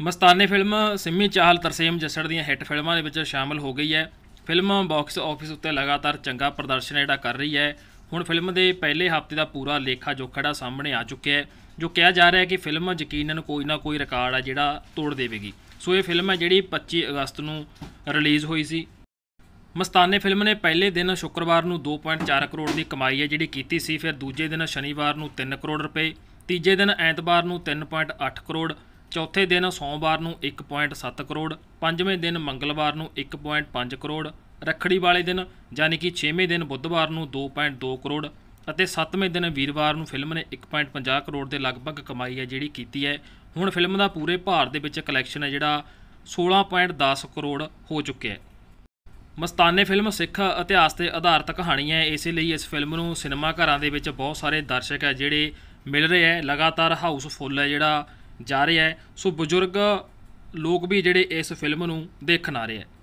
ਮਸਤਾਨੇ film Simi Chahal Tarsem Jassar ਦੀਆਂ hit ਫਿਲਮਾਂ ਦੇ ਵਿੱਚ ਸ਼ਾਮਲ ਹੋ ਗਈ ਹੈ ਫਿਲਮ ਬਾਕਸ ਆਫਿਸ ਉੱਤੇ ਲਗਾਤਾਰ ਚੰਗਾ ਪ੍ਰਦਰਸ਼ਨ ਜਿਹੜਾ ਕਰ ਰਹੀ ਹੈ ਹੁਣ ਫਿਲਮ ਦੇ ਪਹਿਲੇ ਹਫ਼ਤੇ ਦਾ ਪੂਰਾ ਲੇਖਾ ਜੋਖੜਾ ਸਾਹਮਣੇ ਆ ਚੁੱਕਿਆ ਹੈ ਜੋ ਕਿਹਾ ਜਾ ਰਿਹਾ ਹੈ ਕਿ ਫਿਲਮ ਯਕੀਨਨ ਕੋਈ ਨਾ ਕੋਈ ਰਿਕਾਰਡ ਆ ਜਿਹੜਾ ਤੋੜ ਦੇਵੇਗੀ ਸੋ ਇਹ ਫਿਲਮ ਹੈ ਜਿਹੜੀ 25 ਅਗਸਤ ਨੂੰ ਰਿਲੀਜ਼ ਹੋਈ ਸੀ ਮਸਤਾਨੇ ਫਿਲਮ ਨੇ ਪਹਿਲੇ ਦਿਨ ਸ਼ੁੱਕਰਵਾਰ ਨੂੰ 2.4 ਕਰੋੜ ਦੀ ਕਮਾਈ ਹੈ ਜਿਹੜੀ ਕੀਤੀ ਸੀ ਫਿਰ ਦੂਜੇ ਦਿਨ ਸ਼ਨੀਵਾਰ ਨੂੰ 3 ਕਰੋੜ ਰੁਪਏ ਤੀਜੇ ਦਿਨ ਐਤਵਾਰ ਨੂੰ 3.8 ਕਰੋੜ ਚੌਥੇ ਦਿਨ ਸੋਮਵਾਰ ਨੂੰ 1.7 ਕਰੋੜ ਪੰਜਵੇਂ ਦਿਨ ਮੰਗਲਵਾਰ ਨੂੰ 1.5 ਕਰੋੜ ਰੱਖੜੀ ਵਾਲੇ ਦਿਨ ਯਾਨੀ ਕਿ 6ਵੇਂ ਦਿਨ ਬੁੱਧਵਾਰ ਨੂੰ 2.2 ਕਰੋੜ ਅਤੇ 7ਵੇਂ ਦਿਨ ਵੀਰਵਾਰ ਨੂੰ ਫਿਲਮ ਨੇ 1.50 ਕਰੋੜ ਦੇ ਲਗਭਗ ਕਮਾਈ ਹੈ ਜਿਹੜੀ ਕੀਤੀ ਹੈ ਹੁਣ ਫਿਲਮ ਦਾ ਪੂਰੇ ਭਾਰਤ ਦੇ ਵਿੱਚ ਕਲੈਕਸ਼ਨ ਹੈ ਜਿਹੜਾ 16.10 ਕਰੋੜ ਹੋ ਚੁੱਕਿਆ ਹੈ ਮਸਤਾਨੇ ਫਿਲਮ ਸਿੱਖ ਇਤਿਹਾਸ ਤੇ ਆਧਾਰਿਤ ਕਹਾਣੀ ਹੈ ਇਸੇ ਲਈ ਇਸ ਫਿਲਮ ਨੂੰ ਸਿਨੇਮਾ ਘਰਾਂ ਦੇ ਵਿੱਚ ਬਹੁਤ ਸਾਰੇ ਦਰਸ਼ਕ ਹੈ ਜਿਹੜੇ ਮਿਲ ਰਹੇ ਹੈ ਲਗਾਤਾਰ ਹਾਊਸਫੁੱਲ ਹੈ ਜਿਹੜਾ ਜਾ ਰਿਹਾ ਹੈ ਸੋ ਬਜ਼ੁਰਗ ਲੋਕ ਵੀ ਜਿਹੜੇ ਇਸ ਫਿਲਮ ਨੂੰ ਦੇਖਣ ਆ ਰਹੇ ਹੈ